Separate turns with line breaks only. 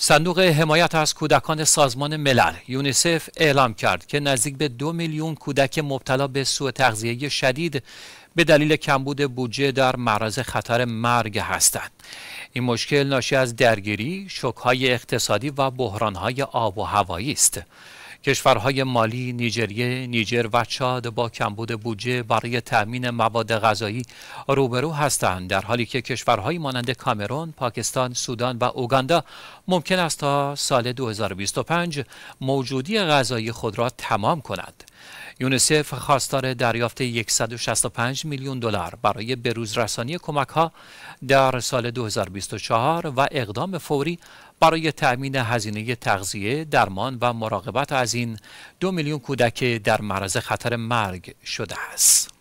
صندوق حمایت از کودکان سازمان ملل یونیسف اعلام کرد که نزدیک به دو میلیون کودک مبتلا به سوء تغذیه شدید به دلیل کمبود بودجه در معرض خطر مرگ هستند. این مشکل ناشی از درگیری، شوک‌های اقتصادی و بحرانهای آب و هوایی است. کشورهای مالی، نیجریه، نیجر و چاد با کمبود بودجه برای تأمین مواد غذایی روبرو هستند در حالی که کشورهای مانند کامرون، پاکستان، سودان و اوگاندا ممکن است تا سال 2025 موجودی غذایی خود را تمام کنند. یونیسف خواستار دریافت 165 میلیون دلار برای بروزرسانی کمک ها در سال 2024 و اقدام فوری برای تأمین هزینه تغذیه، درمان و مراقبت از این دو میلیون کودک در معرض خطر مرگ شده است.